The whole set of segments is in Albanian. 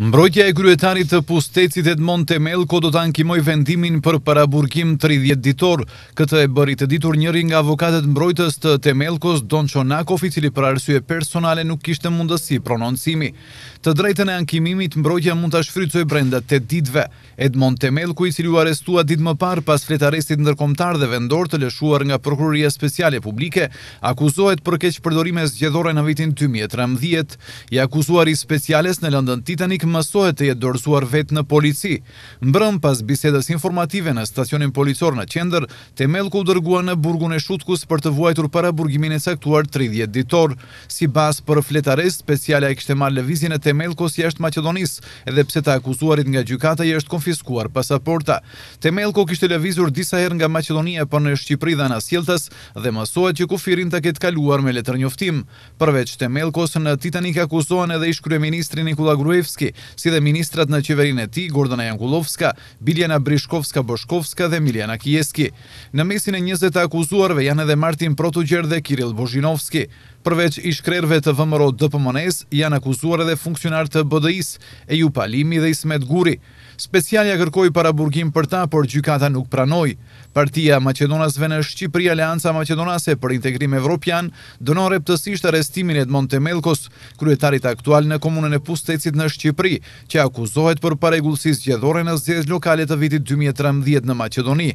Mbrojtja e kryetarit të pustecit Edmond Temel ko do të ankimoj vendimin për paraburkim 30 ditor. Këtë e bërit të ditur njëri nga avokatet mbrojtës të Temelkos Don Qonakofi, cili për arsye personale nuk kishtë mundësi prononcimi. Të drejtën e ankimimit, mbrojtja mund të shfrycoj brenda të ditve. Edmond Temelku i cili u arestua dit më par pas fletaresit nërkomtar dhe vendor të lëshuar nga Prokuroria Speciale Publike, akuzohet për keqë përdorime zgjedhore në vitin 2013. I akuzuar i speciales në lëndën Titanic medik mësohet të jetë dorëzuar vetë në polici. Mbrëm pas bisedës informative në stacionin policor në qender, Temel ku dërgua në burgun e shutkus për të vuajtur para burgimin e caktuar 30 ditor. Si bas për fletares, specialja e kështë marrë levizin e Temel si jeshtë Macedonis, edhe pse të akusuarit nga gjykata i është konfiskuar pasaporta. Temel ku kështë levizur disa her nga Macedonia për po në Shqipri dhe në Sjeltas dhe mësohet që kufirin të ketë kaluar me letër njoftim. Përveç Temel së në Titanic akusohen edhe ish Nikola Gruevski, si dhe ministrat në qeverin e ti, Gordona Jankulovska, Biljana Brishkovska-Boshkovska dhe Miljana Kijeski. Në mesin e 20 akuzuarve janë edhe Martin Protugjer dhe Kiril Bozhinovski. Përveç i shkrerve të vëmëro dëpëmones, janë akuzuar edhe funksionar të BDIs, e ju palimi dhe ismet guri. Specialja kërkoj para burgim për ta, por gjykata nuk pranoj. Partia Macedonasve në Shqipëri Alianca Macedonase për integrim evropian dënon reptësisht arestimin Edmond Temelkos, kryetarit aktual në komunën e pustecit në Shqipëri. Shqipëri, që akuzohet për paregullësis gjedhore në zjez lokale të vitit 2013 në Macedoni.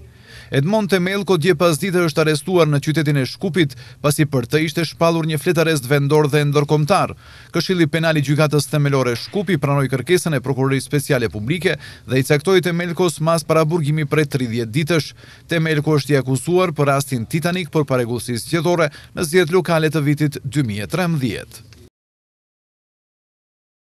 Edmond Temelko dje pas dite është arestuar në qytetin e Shkupit, pasi për të ishte shpalur një flet arest vendor dhe ndërkomtar. Këshili penali gjykatës themelore Shkupi pranoj kërkesën e prokurori speciale publike dhe i caktoj Temelkos mas para burgimi për 30 ditësh. Temelko është i akusuar për rastin Titanic për paregullësis gjithore në zjetë lokale të vitit 2013.